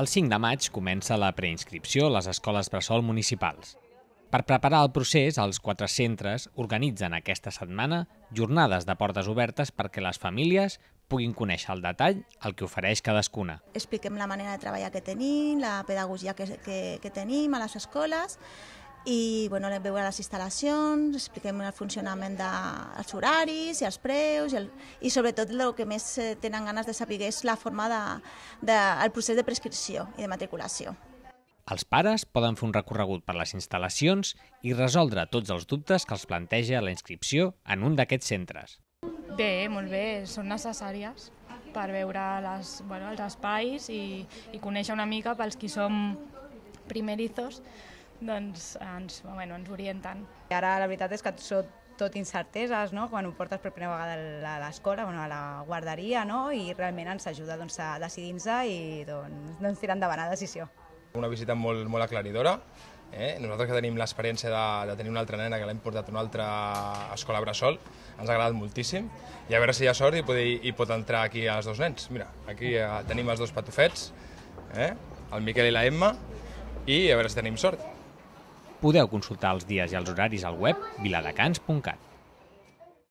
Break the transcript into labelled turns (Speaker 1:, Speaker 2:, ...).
Speaker 1: El 5 de maig comença la preinscripció a les escoles bressol municipals. Per preparar el procés, els quatre centres organitzen aquesta setmana jornades de portes obertes perquè les famílies puguin conèixer al detall el que ofereix cadascuna.
Speaker 2: Expliquem la manera de treballar que tenim, la pedagogia que, que, que tenim a les escoles i bueno, veure les instal·lacions, expliquem el funcionament dels de, horaris i els preus i, el, i sobretot el que més eh, tenen ganes de saber és la forma del de, de, el procés de prescripció i de matriculació.
Speaker 1: Els pares poden fer un recorregut per les instal·lacions i resoldre tots els dubtes que els planteja la inscripció en un d'aquests centres.
Speaker 3: Bé, molt bé, són necessàries per veure les, bueno, els espais i, i conèixer una mica pels qui som primerizos doncs ens, bueno, ens orienten. I ara la veritat és que són tot incerteses, no? quan ho portes per primera
Speaker 4: vegada a l'escola, bueno, a la guarderia, no? i realment ens ajuda doncs, a decidir-nos i doncs, doncs, tirar endavant la decisió.
Speaker 5: Una visita molt, molt aclaridora, Eh? Nosaltres que tenim l'experiència de, de tenir una altra nena que l'hem portat a una altra escola bressol, ens ha agradat moltíssim, i a veure si hi ha sort i, poder, i pot entrar aquí els dos nens. Mira, aquí eh, tenim els dos patufets, eh? el Miquel i la Emma, i a veure si tenim sort podeu consultar els dies i els horaris al web viladecans.cat.